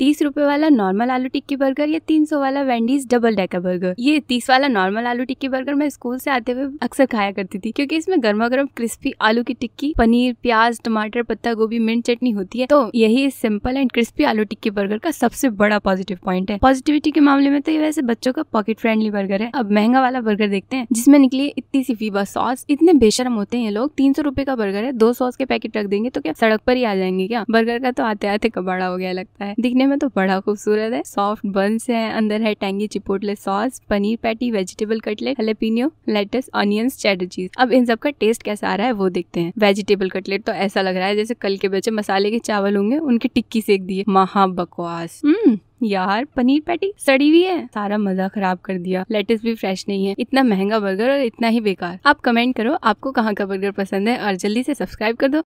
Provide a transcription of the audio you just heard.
तीस रुपए वाला नॉर्मल आलू टिक्की बर्गर या तीन सौ वाला वेंडीज डबल डेकर बर्गर ये तीस वाला नॉर्मल आलू टिक्की बर्गर मैं स्कूल से आते हुए अक्सर खाया करती थी क्योंकि इसमें गर्मा गर्म क्रिस्पी आलू की टिक्की पनीर प्याज टमाटर पत्ता गोभी मिर्च चटनी होती है तो यही सिंपल एंड क्रिस्पी आलू टिक्की बर्गर का सबसे बड़ा पॉजिटिव पॉइंट है पॉजिटिविटी के मामले में तो ये वैसे बच्चों का पॉकेट फ्रेंडली बर्गर है अब महंगा वाला बर्गर देखते हैं जिसमें निकली इतनी सी फीवा सॉस इतने बेशरम होते हैं ये लोग तीन सौ रुपए का बर्गर है दो सॉस के पैकेट रख देंगे तो क्या सड़क पर ही आ जाएंगे क्या बर्गर का तो आते आते कबाड़ा हो गया लगता है दिखने में तो बड़ा खूबसूरत है सॉफ्ट बंस है अंदर है tangy chipotle sauce paneer patty vegetable cutlet jalapeno lettuce onions cheddar cheese अब इन सब का टेस्ट कैसा आ रहा है वो देखते हैं वेजिटेबल कटलेट तो ऐसा लग रहा है जैसे कल के बच्चे मसाले के चावल होंगे उनकी टिक्की सेक दिए महा बकवास हम्म, यार पनीर पैटी सड़ी हुई है सारा मजा खराब कर दिया लेटेस्ट भी फ्रेश नहीं है इतना महंगा बर्गर और इतना ही बेकार आप कमेंट करो आपको कहाँ का बर्गर पसंद है और जल्दी से सब्सक्राइब कर दो